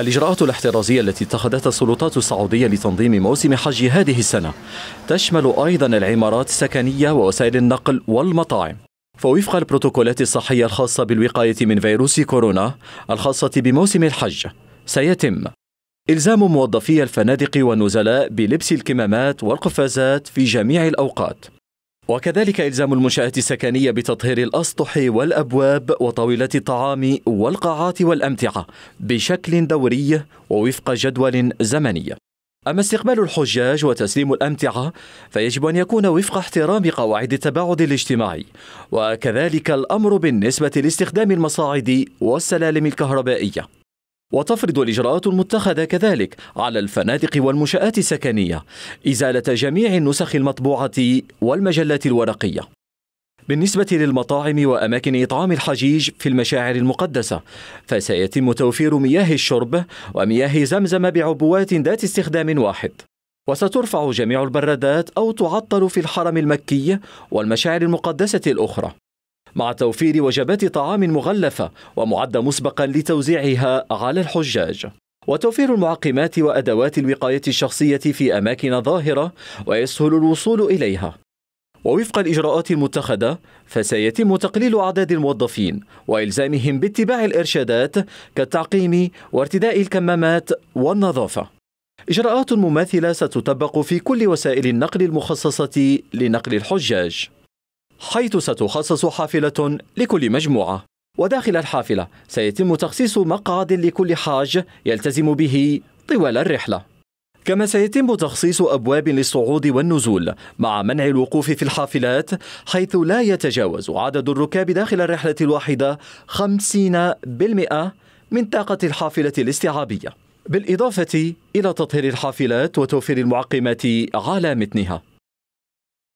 الإجراءات الاحترازية التي اتخذتها السلطات السعودية لتنظيم موسم حج هذه السنة تشمل أيضا العمارات السكنية ووسائل النقل والمطاعم فوفق البروتوكولات الصحية الخاصة بالوقاية من فيروس كورونا الخاصة بموسم الحج سيتم إلزام موظفي الفنادق والنزلاء بلبس الكمامات والقفازات في جميع الأوقات وكذلك إلزام المنشآت السكنية بتطهير الأسطح والأبواب وطاولات الطعام والقاعات والأمتعة بشكل دوري ووفق جدول زمني أما استقبال الحجاج وتسليم الأمتعة فيجب أن يكون وفق احترام قواعد التباعد الاجتماعي وكذلك الأمر بالنسبة لاستخدام المصاعد والسلالم الكهربائية وتفرض الإجراءات المتخذة كذلك على الفنادق والمنشآت السكنية إزالة جميع النسخ المطبوعة والمجلات الورقية بالنسبة للمطاعم وأماكن إطعام الحجيج في المشاعر المقدسة فسيتم توفير مياه الشرب ومياه زمزم بعبوات ذات استخدام واحد وسترفع جميع البرادات أو تعطل في الحرم المكي والمشاعر المقدسة الأخرى مع توفير وجبات طعام مغلفة ومعدة مسبقا لتوزيعها على الحجاج وتوفير المعقمات وأدوات الوقاية الشخصية في أماكن ظاهرة ويسهل الوصول إليها ووفق الإجراءات المتخذة فسيتم تقليل أعداد الموظفين وإلزامهم باتباع الإرشادات كالتعقيم وارتداء الكمامات والنظافة إجراءات مماثلة ستطبق في كل وسائل النقل المخصصة لنقل الحجاج حيث ستخصص حافلة لكل مجموعة وداخل الحافلة سيتم تخصيص مقعد لكل حاج يلتزم به طوال الرحلة كما سيتم تخصيص أبواب للصعود والنزول مع منع الوقوف في الحافلات حيث لا يتجاوز عدد الركاب داخل الرحلة الواحدة 50% من طاقة الحافلة الاستيعابية بالإضافة إلى تطهير الحافلات وتوفير المعقمات على متنها